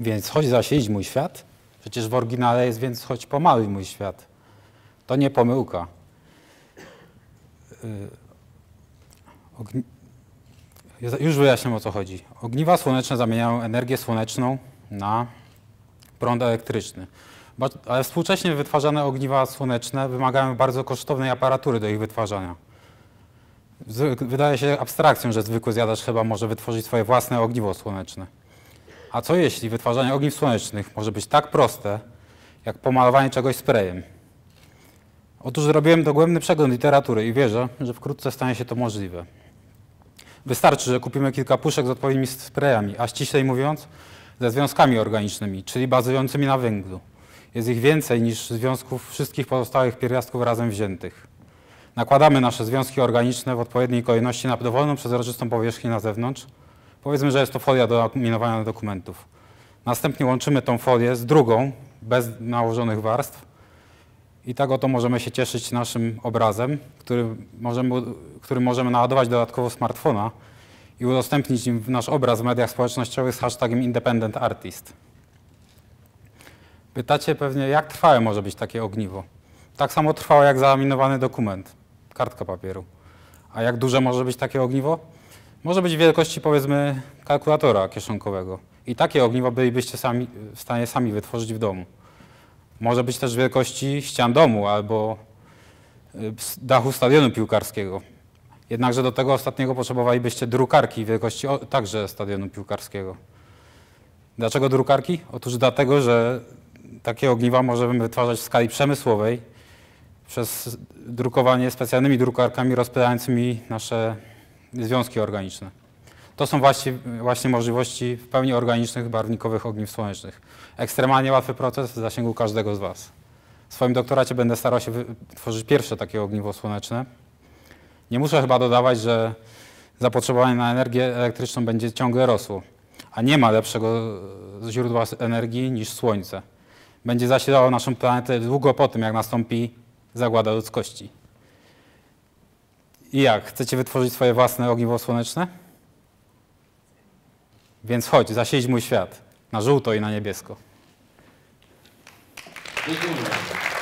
Więc chodź zasiedź mój świat, przecież w oryginale jest więc chodź pomaluj mój świat. To nie pomyłka. Y, już wyjaśniam o co chodzi. Ogniwa słoneczne zamieniają energię słoneczną na prąd elektryczny. Ale współcześnie wytwarzane ogniwa słoneczne wymagają bardzo kosztownej aparatury do ich wytwarzania. Wydaje się abstrakcją, że zwykły zjadacz chyba może wytworzyć swoje własne ogniwo słoneczne. A co jeśli wytwarzanie ogniw słonecznych może być tak proste, jak pomalowanie czegoś sprayem? Otóż zrobiłem dogłębny przegląd literatury i wierzę, że wkrótce stanie się to możliwe. Wystarczy, że kupimy kilka puszek z odpowiednimi sprayami, a ściślej mówiąc, ze związkami organicznymi, czyli bazującymi na węglu. Jest ich więcej niż związków wszystkich pozostałych pierwiastków razem wziętych. Nakładamy nasze związki organiczne w odpowiedniej kolejności na dowolną przezroczystą powierzchnię na zewnątrz, Powiedzmy, że jest to folia do minowania dokumentów. Następnie łączymy tą folię z drugą, bez nałożonych warstw. I tak oto możemy się cieszyć naszym obrazem, który możemy, który możemy naładować dodatkowo smartfona i udostępnić im nasz obraz w mediach społecznościowych z hashtagiem Independent Artist. Pytacie pewnie, jak trwałe może być takie ogniwo? Tak samo trwałe jak zaaminowany dokument, kartka papieru. A jak duże może być takie ogniwo? Może być wielkości powiedzmy kalkulatora kieszonkowego. I takie ogniwo bylibyście sami, w stanie sami wytworzyć w domu. Może być też wielkości ścian domu albo y, dachu stadionu piłkarskiego. Jednakże do tego ostatniego potrzebowalibyście drukarki wielkości także stadionu piłkarskiego. Dlaczego drukarki? Otóż dlatego, że takie ogniwa możemy wytwarzać w skali przemysłowej przez drukowanie specjalnymi drukarkami rozpylającymi nasze związki organiczne. To są właśnie, właśnie możliwości w pełni organicznych, barwnikowych ogniw słonecznych. Ekstremalnie łatwy proces w zasięgu każdego z Was. W swoim doktoracie będę starał się tworzyć pierwsze takie ogniwo słoneczne. Nie muszę chyba dodawać, że zapotrzebowanie na energię elektryczną będzie ciągle rosło, a nie ma lepszego źródła energii niż Słońce. Będzie zasilało naszą planetę długo po tym, jak nastąpi zagłada ludzkości. I jak? Chcecie wytworzyć swoje własne ogniwo słoneczne? Więc chodź, zasiedź mój świat na żółto i na niebiesko. Dziękuję.